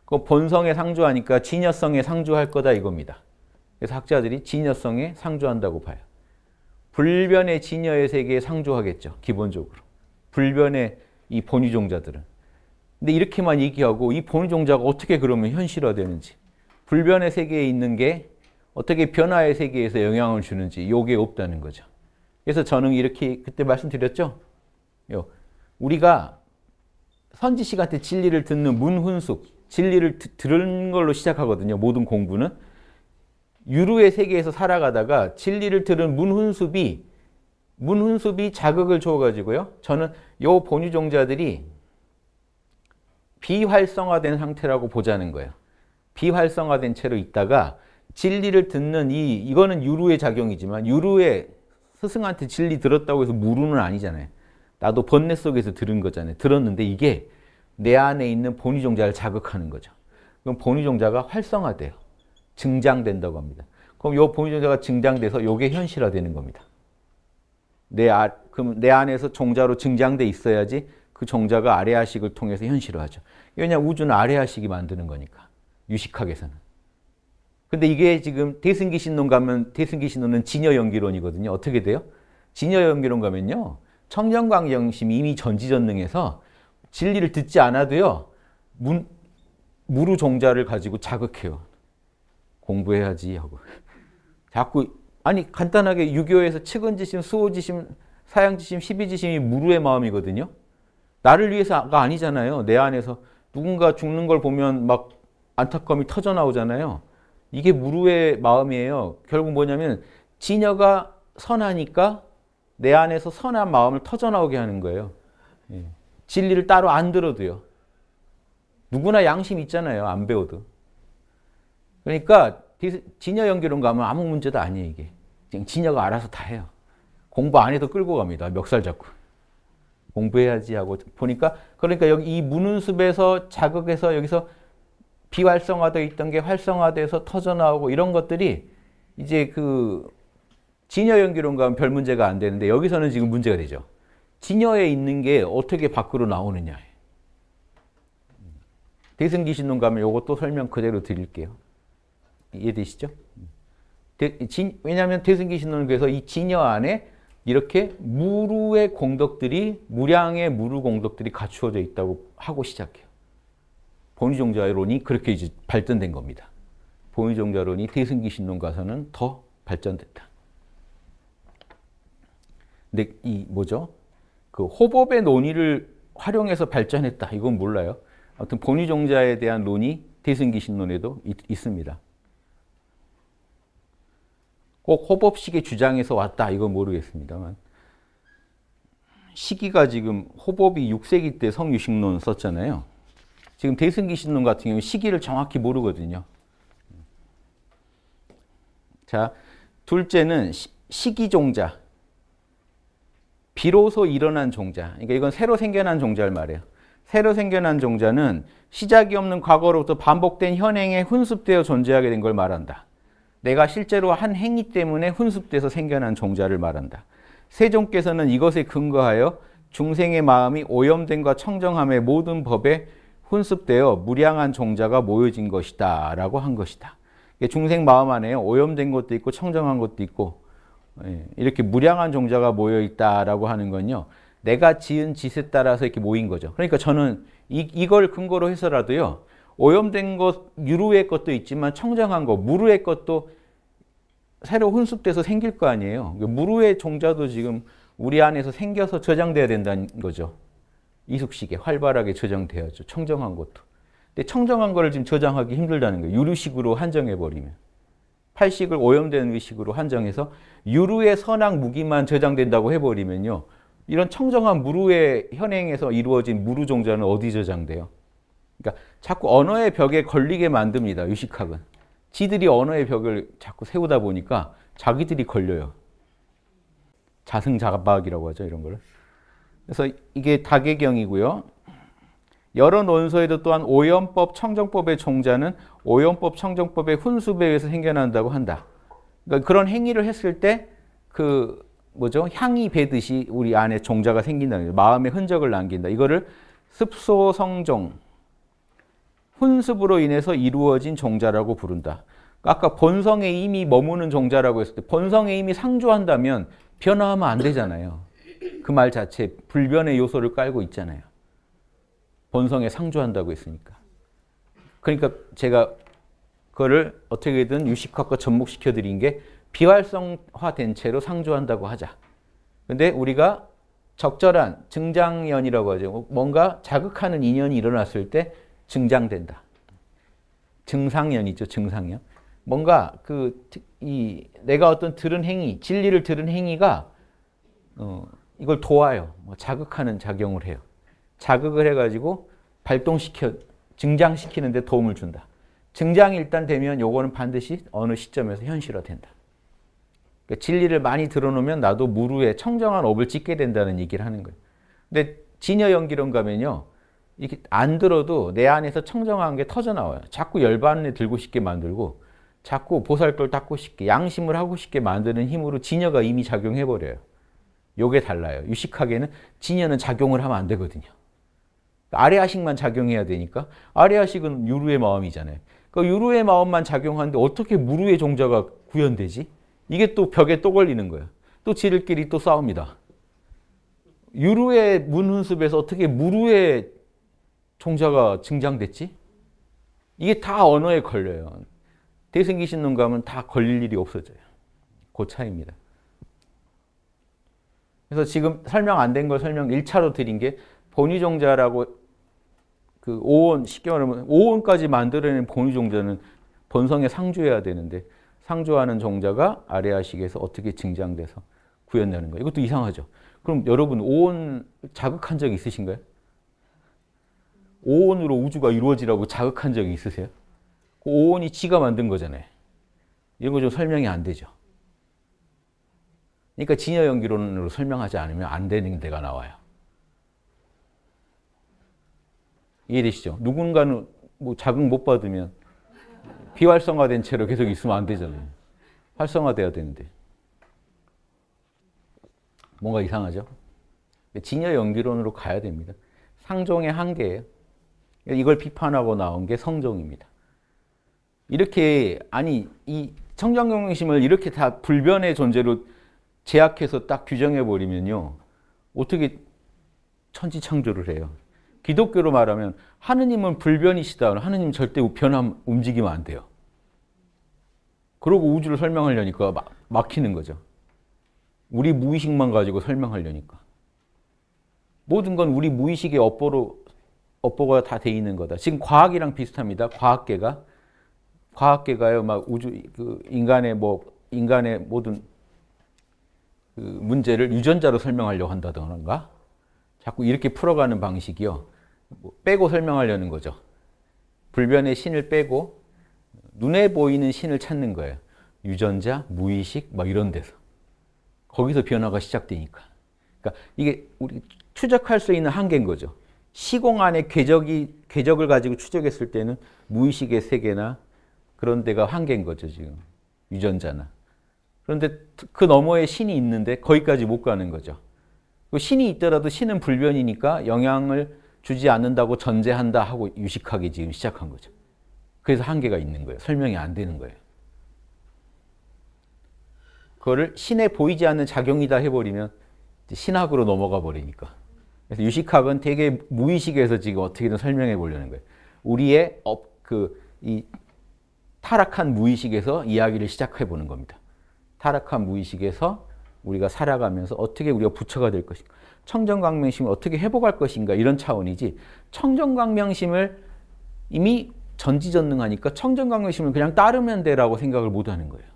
그 본성에 상주하니까 진여성에 상주할 거다 이겁니다. 그래서 학자들이 진여성에 상주한다고 봐요. 불변의 진여의 세계에 상주하겠죠 기본적으로. 불변의 이 본위종자들은. 근데 이렇게만 얘기하고 이 본위종자가 어떻게 그러면 현실화되는지 불변의 세계에 있는 게 어떻게 변화의 세계에서 영향을 주는지 요게 없다는 거죠. 그래서 저는 이렇게 그때 말씀드렸죠. 요 우리가 선지 씨한테 진리를 듣는 문훈숙, 진리를 드, 들은 걸로 시작하거든요. 모든 공부는. 유루의 세계에서 살아가다가 진리를 들은 문훈숲이 문훈숲이 자극을 줘가지고요. 저는 요 본유종자들이 비활성화된 상태라고 보자는 거예요. 비활성화된 채로 있다가 진리를 듣는 이 이거는 유루의 작용이지만 유루의 스승한테 진리 들었다고 해서 무루는 아니잖아요. 나도 번뇌 속에서 들은 거잖아요. 들었는데 이게 내 안에 있는 본위종자를 자극하는 거죠. 그럼 본위종자가 활성화돼요. 증장된다고 합니다. 그럼 요 범위종자가 증장돼서 요게 현실화되는 겁니다. 내, 아, 그럼 내 안에서 종자로 증장돼 있어야지 그 종자가 아래아식을 통해서 현실화하죠. 왜냐 우주는 아래아식이 만드는 거니까 유식학에서는. 근데 이게 지금 대승기 신론 가면 대승기 신론은 진여 연기론이거든요. 어떻게 돼요? 진여 연기론 가면요. 청정광경심 이미 전지전능해서 진리를 듣지 않아도요. 문, 무루 종자를 가지고 자극해요. 공부해야지 하고 자꾸 아니 간단하게 유교에서 측은지심, 수호지심, 사양지심, 시비지심이 무루의 마음이거든요. 나를 위해서가 아니잖아요. 내 안에서 누군가 죽는 걸 보면 막 안타까움이 터져 나오잖아요. 이게 무루의 마음이에요. 결국 뭐냐면 진여가 선하니까 내 안에서 선한 마음을 터져 나오게 하는 거예요. 예. 진리를 따로 안 들어도요. 누구나 양심 있잖아요. 안 배워도. 그러니까 진여 연기론 가면 아무 문제도 아니에요, 이게. 그냥 진여가 알아서 다 해요. 공부 안 해도 끌고 갑니다. 멱살 잡고. 공부해야지 하고 보니까 그러니까 여기 이 무는습에서 자극에서 여기서 비활성화되어 있던 게 활성화돼서 터져나오고 이런 것들이 이제 그 진여 연기론 가면 별 문제가 안 되는데 여기서는 지금 문제가 되죠. 진여에 있는 게 어떻게 밖으로 나오느냐. 대승기신론 가면 이것도 설명 그대로 드릴게요. 이해되시죠? 대, 진, 왜냐하면 태승기 신론교에서 이 진여 안에 이렇게 무루의 공덕들이 무량의 무루 공덕들이 갖추어져 있다고 하고 시작해요. 본의종자론이 그렇게 이제 발전된 겁니다. 본의종자론이 태승기 신론가서는 더 발전됐다. 근데 이 뭐죠? 그 호법의 논의를 활용해서 발전했다. 이건 몰라요. 아무튼 본의종자에 대한 논이 태승기 신론에도 있, 있습니다. 꼭 호법식의 주장에서 왔다 이건 모르겠습니다만 시기가 지금 호법이 6세기 때 성유식론 썼잖아요. 지금 대승기신론 같은 경우 시기를 정확히 모르거든요. 자, 둘째는 시기종자. 비로소 일어난 종자. 그러니까 이건 새로 생겨난 종자를 말해요. 새로 생겨난 종자는 시작이 없는 과거로부터 반복된 현행에 훈습되어 존재하게 된 걸 말한다. 내가 실제로 한 행위 때문에 훈습돼서 생겨난 종자를 말한다. 세종께서는 이것에 근거하여 중생의 마음이 오염됨과 청정함의 모든 법에 훈습되어 무량한 종자가 모여진 것이다 라고 한 것이다. 중생 마음 안에 오염된 것도 있고 청정한 것도 있고 예, 이렇게 무량한 종자가 모여 있다라고 하는 건요. 내가 지은 짓에 따라서 이렇게 모인 거죠. 그러니까 저는 이, 이걸 근거로 해서라도요. 오염된 것, 유루의 것도 있지만 청정한 것, 무루의 것도 새로 혼습돼서 생길 거 아니에요. 그러니까 무루의 종자도 지금 우리 안에서 생겨서 저장돼야 된다는 거죠. 이숙식에 활발하게 저장돼야죠. 청정한 것도. 근데 청정한 거를 지금 저장하기 힘들다는 거예요. 유류식으로 한정해버리면. 팔식을 오염된 의식으로 한정해서 유루의 선악 무기만 저장된다고 해버리면요. 이런 청정한 무루의 현행에서 이루어진 무루 종자는 어디 저장돼요? 그러니까 자꾸 언어의 벽에 걸리게 만듭니다. 유식학은. 지들이 언어의 벽을 자꾸 세우다 보니까 자기들이 걸려요. 자승자박이라고 하죠. 이런 걸. 그래서 이게 다계경이고요. 여러 논서에도 또한 오염법, 청정법의 종자는 오염법, 청정법의 훈수에 의해서 생겨난다고 한다. 그러니까 그런 행위를 했을 때 그 뭐죠? 향이 배듯이 우리 안에 종자가 생긴다는 거죠. 마음의 흔적을 남긴다. 이거를 습소성종, 훈습으로 인해서 이루어진 종자라고 부른다. 아까 본성의 힘이 머무는 종자라고 했을 때 본성의 힘이 상조한다면 변화하면 안 되잖아요. 그 말 자체 불변의 요소를 깔고 있잖아요. 본성에 상조한다고 했으니까. 그러니까 제가 그거를 어떻게든 유식학과 접목시켜 드린 게 비활성화된 채로 상조한다고 하자. 근데 우리가 적절한 증장연이라고 하죠. 뭔가 자극하는 인연이 일어났을 때 증장된다. 증상현 있죠, 증상현. 뭔가 그, 이, 내가 어떤 들은 행위, 진리를 들은 행위가, 어, 이걸 도와요. 뭐 자극하는 작용을 해요. 자극을 해가지고 발동시켜, 증장시키는데 도움을 준다. 증장이 일단 되면 요거는 반드시 어느 시점에서 현실화된다. 그러니까 진리를 많이 들어놓으면 나도 무르에 청정한 업을 짓게 된다는 얘기를 하는 거예요. 근데 진여 연기론 가면요. 이게 렇안 들어도 내 안에서 청정한 게 터져 나와요. 자꾸 열반에 들고 싶게 만들고 자꾸 보살돌 닦고 싶게 양심을 하고 싶게 만드는 힘으로 진여가 이미 작용해 버려요. 요게 달라요. 유식하게는 진여는 작용을 하면 안 되거든요. 아래아식만 작용해야 되니까 아래아식은 유루의 마음이잖아요. 그 유루의 마음만 작용하는데 어떻게 무루의 종자가 구현되지? 이게 또 벽에 또 걸리는 거예요. 또 지들끼리 또 싸웁니다. 유루의 문훈습에서 어떻게 무루의 종자가 증장됐지? 이게 다 언어에 걸려요. 대승기신 농감은 다 걸릴 일이 없어져요. 그 차이입니다. 그래서 지금 설명 안 된 걸 설명 1차로 드린 게 본위종자라고 그 5원, 쉽게 말하면 5원까지 만들어낸 본위종자는 본성에 상주해야 되는데 상주하는 종자가 아래아식에서 어떻게 증장돼서 구현되는 거예요. 이것도 이상하죠. 그럼 여러분 5원 자극한 적 있으신가요? 오온으로 우주가 이루어지라고 자극한 적이 있으세요? 그 오온이 지가 만든 거잖아요. 이런 거 좀 설명이 안 되죠. 그러니까 진여 연기론으로 설명하지 않으면 안 되는 데가 나와요. 이해되시죠? 누군가는 뭐 자극 못 받으면 비활성화된 채로 계속 있으면 안 되잖아요. 활성화돼야 되는데. 뭔가 이상하죠? 진여 연기론으로 가야 됩니다. 상종의 한계예요. 그러니까 이걸 비판하고 나온 게 성종입니다. 이렇게 아니 이 청정경심을 이렇게 다 불변의 존재로 제약해서 딱 규정해 버리면요 어떻게 천지창조를 해요? 기독교로 말하면 하느님은 불변이시다. 하느님 절대 변함 움직이면 안 돼요. 그러고 우주를 설명하려니까 막, 막히는 거죠. 우리 무의식만 가지고 설명하려니까. 모든 건 우리 무의식의 업보로 업보가 다 돼 있는 거다. 지금 과학이랑 비슷합니다. 과학계가 과학계가요 막 우주 그 인간의 뭐 인간의 모든 그 문제를 유전자로 설명하려고 한다던가 자꾸 이렇게 풀어가는 방식이요. 뭐 빼고 설명하려는 거죠. 불변의 신을 빼고 눈에 보이는 신을 찾는 거예요. 유전자, 무의식 막 이런 데서. 거기서 변화가 시작되니까. 그러니까 이게 우리 추적할 수 있는 한계인 거죠. 시공 안에 궤적이 궤적을 가지고 추적했을 때는 무의식의 세계나 그런 데가 한계인 거죠 지금 유전자나 그런데 그 너머에 신이 있는데 거기까지 못 가는 거죠 그 신이 있더라도 신은 불변이니까 영향을 주지 않는다고 전제한다 하고 유식하게 지금 시작한 거죠 그래서 한계가 있는 거예요 설명이 안 되는 거예요 그거를 신에 보이지 않는 작용이다 해버리면 신학으로 넘어가 버리니까 그래서 유식학은 되게 무의식에서 지금 어떻게든 설명해 보려는 거예요. 우리의 업, 그, 이 타락한 무의식에서 이야기를 시작해 보는 겁니다. 타락한 무의식에서 우리가 살아가면서 어떻게 우리가 부처가 될 것인가, 청정광명심을 어떻게 회복할 것인가 이런 차원이지 청정광명심을 이미 전지전능하니까 청정광명심을 그냥 따르면 돼라고 생각을 못 하는 거예요.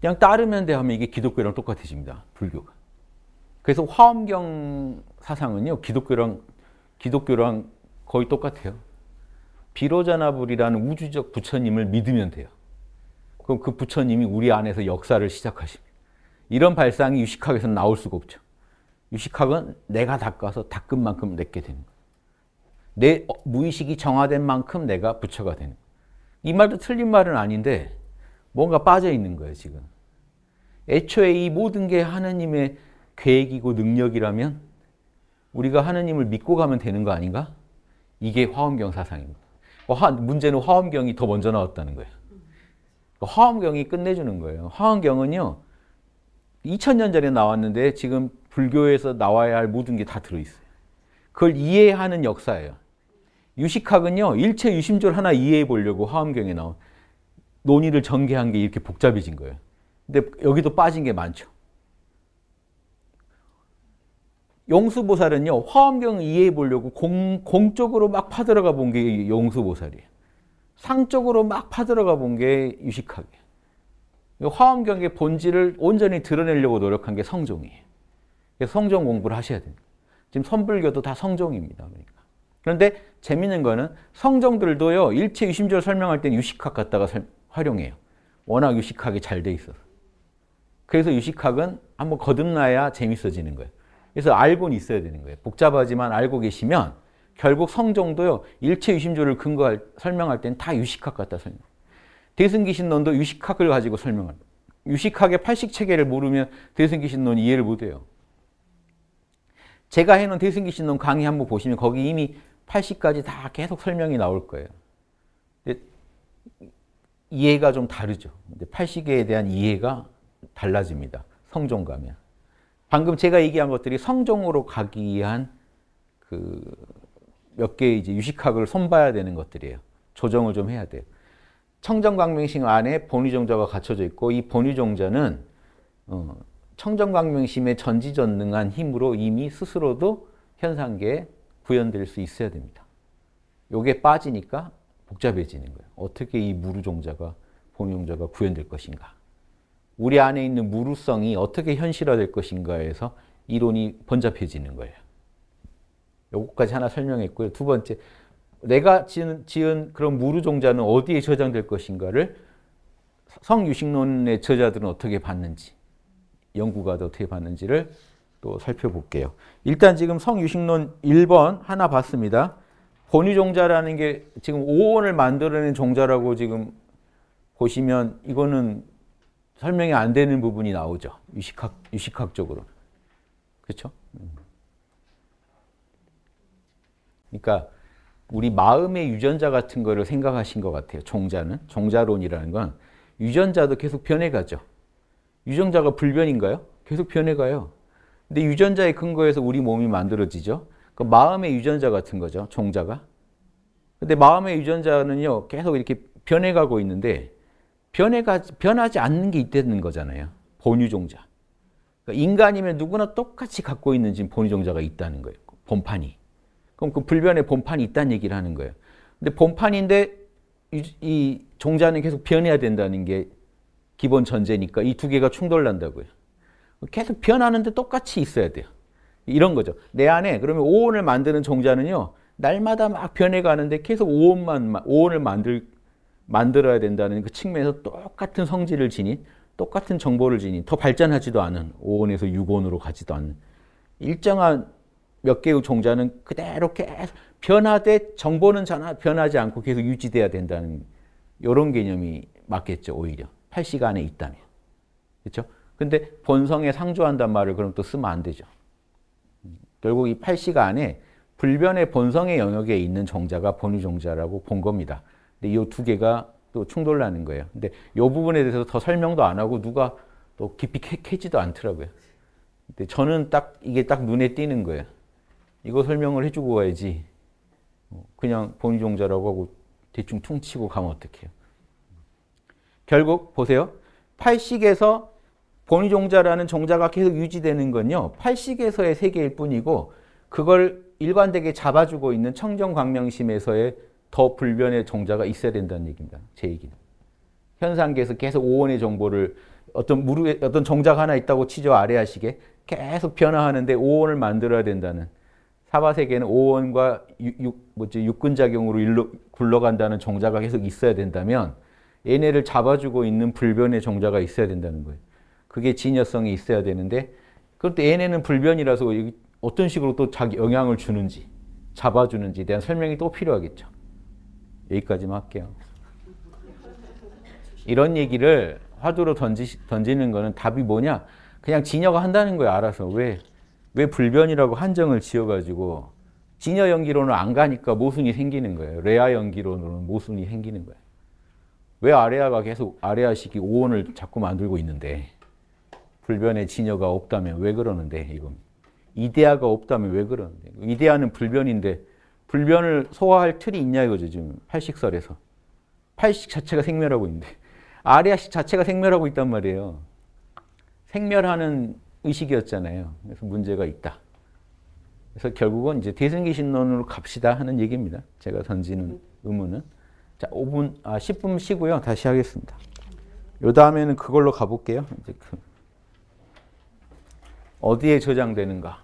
그냥 따르면 돼 하면 이게 기독교랑 똑같아집니다. 불교가. 그래서 화엄경 사상은요, 기독교랑, 기독교랑 거의 똑같아요. 비로자나불이라는 우주적 부처님을 믿으면 돼요. 그럼 그 부처님이 우리 안에서 역사를 시작하십니다. 이런 발상이 유식학에서 나올 수가 없죠. 유식학은 내가 닦아서 닦은 만큼 내게 되는 거내 무의식이 정화된 만큼 내가 부처가 되는 거이 말도 틀린 말은 아닌데 뭔가 빠져 있는 거예요, 지금. 애초에 이 모든 게 하느님의 계획이고 능력이라면 우리가 하느님을 믿고 가면 되는 거 아닌가? 이게 화엄경 사상입니다. 문제는 화엄경이 더 먼저 나왔다는 거예요. 그 화엄경이 끝내주는 거예요. 화엄경은요. 2000년 전에 나왔는데 지금 불교에서 나와야 할 모든 게 다 들어있어요. 그걸 이해하는 역사예요. 유식학은요. 일체 유심조를 하나 이해해 보려고 화엄경에 나온 논의를 전개한 게 이렇게 복잡해진 거예요. 근데 여기도 빠진 게 많죠. 용수보살은요 화엄경 을 이해해 보려고 공, 공적으로 막 파들어가 본 게 용수보살이에요. 상적으로 막 파들어가 본 게 유식하게. 화엄경의 본질을 온전히 드러내려고 노력한 게 성종이에요. 그래서 성종 공부를 하셔야 됩니다. 지금 선불교도 다 성종입니다. 그러니까. 그런데 재밌는 거는 성종들도요 일체 유심절 설명할 때 유식학 갖다가 설, 활용해요. 워낙 유식학이 잘 돼 있어서. 그래서 유식학은 한번 거듭나야 재밌어지는 거예요. 그래서 알고는 있어야 되는 거예요. 복잡하지만 알고 계시면 결국 성정도요. 일체 유심조를 근거할 설명할 때는 다 유식학 같다 설명. 대승기신론도 유식학을 가지고 설명을. 유식학의 팔식 체계를 모르면 대승기신론 이해를 못 해요. 제가 해놓은 대승기신론 강의 한번 보시면 거기 이미 80까지 다 계속 설명이 나올 거예요. 이해가 좀 다르죠. 80에 대한 이해가 달라집니다. 성종감이야. 방금 제가 얘기한 것들이 성종으로 가기 위한 그 몇 개의 이제 유식학을 손봐야 되는 것들이에요. 조정을 좀 해야 돼요. 청정광명심 안에 본위종자가 갖춰져 있고 이 본위종자는 어, 청정광명심의 전지전능한 힘으로 이미 스스로도 현상계에 구현될 수 있어야 됩니다. 요게 빠지니까 복잡해지는 거예요. 어떻게 이 무르종자가 본용자가 구현될 것인가. 우리 안에 있는 무루성이 어떻게 현실화될 것인가에서 이론이 번잡해지는 거예요. 요거까지 하나 설명했고요. 두 번째, 내가 지은, 지은 그런 무루종자는 어디에 저장될 것인가를 성유식론의 저자들은 어떻게 봤는지, 연구가 어떻게 봤는지를 또 살펴볼게요. 일단 지금 성유식론 1번 하나 봤습니다. 본유종자라는 게 지금 오원을 만들어낸 종자라고 지금 보시면 이거는 설명이 안 되는 부분이 나오죠. 유식학, 유식학적으로. 그렇죠? 음. 그러니까 우리 마음의 유전자 같은 거를 생각하신 것 같아요. 종자는. 종자론이라는 건 유전자도 계속 변해가죠. 유전자가 불변인가요? 계속 변해가요. 근데 유전자의 근거에서 우리 몸이 만들어지죠. 그 마음의 유전자 같은 거죠. 종자가. 근데 마음의 유전자는요. 계속 이렇게 변해가고 있는데 변해가, 변하지 않는 게 있다는 거잖아요. 본유종자. 그러니까 인간이면 누구나 똑같이 갖고 있는 지금 본유종자가 있다는 거예요. 본판이. 그럼 그 불변의 본판이 있다는 얘기를 하는 거예요. 근데 본판인데 이, 이 종자는 계속 변해야 된다는 게 기본 전제니까 이 두 개가 충돌난다고요. 계속 변하는데 똑같이 있어야 돼요. 이런 거죠. 내 안에 그러면 오온을 만드는 종자는요. 날마다 막 변해가는데 계속 오온만 오온을 만들 만들어야 된다는 그 측면에서 똑같은 성질을 지닌 똑같은 정보를 지닌 더 발전하지도 않은 5원에서 6원으로 가지도 않는 일정한 몇 개의 종자는 그대로 계속 변화돼 정보는 전화 변하지 않고 계속 유지돼야 된다는 이런 개념이 맞겠죠 오히려 8시간에 있다면 그렇죠? 근데 본성에 상조한단 말을 그럼 또 쓰면 안 되죠. 결국 이 8시간에 불변의 본성의 영역에 있는 종자가 본위 종자라고 본 겁니다. 근데 이두 개가 또 충돌나는 거예요. 근데 이 부분에 대해서 더 설명도 안 하고 누가 또 깊이 캐, 캐지도 않더라고요. 근데 저는 딱 이게 딱 눈에 띄는 거예요. 이거 설명을 해주고 가야지. 뭐 그냥 본종자라고 하고 대충 퉁치고 가면 어떡해요. 결국 보세요. 팔식에서 본의종자라는 종자가 계속 유지되는 건요. 팔식에서의 세계일 뿐이고 그걸 일관되게 잡아주고 있는 청정광명심에서의 더 불변의 정자가 있어야 된다는 얘기입니다. 제 얘기는. 현상계에서 계속 오원의 정보를 어떤 무릎 어떤 종자가 하나 있다고 치죠. 아래아시게 계속 변화하는데 오원을 만들어야 된다는 사바세계는 오원과 뭐지, 육근작용으로 일로 굴러간다는 종자가 계속 있어야 된다면 얘네를 잡아주고 있는 불변의 종자가 있어야 된다는 거예요. 그게 진여성이 있어야 되는데 그런데 얘네는 불변이라서 어떤 식으로 또 자기 영향을 주는지 잡아주는지에 대한 설명이 또 필요하겠죠. 여기까지만 할게요. 이런 얘기를 화두로 던지, 던지는 거는 답이 뭐냐? 그냥 진여가 한다는 거예요. 알아서. 왜? 왜 불변이라고 한정을 지어가지고 진여 연기론을 안 가니까 모순이 생기는 거예요. 레아 연기로는 모순이 생기는 거예요. 왜 아레아가 계속 아레아식이 오원을 자꾸 만들고 있는데 불변에 진여가 없다면 왜 그러는데 이건 이데아가 없다면 왜 그러는데 이데아는 불변인데 불변을 소화할 틀이 있냐 이거죠. 지금 팔식설에서. 팔식 자체가 생멸하고 있는데 아리아식 자체가 생멸하고 있단 말이에요. 생멸하는 의식이었잖아요. 그래서 문제가 있다. 그래서 결국은 이제 대승기신론으로 갑시다 하는 얘기입니다. 제가 던지는 의문은. 자, 5분, 아, 10분 쉬고요. 다시 하겠습니다. 요 다음에는 그걸로 가볼게요. 이제 그 어디에 저장되는가.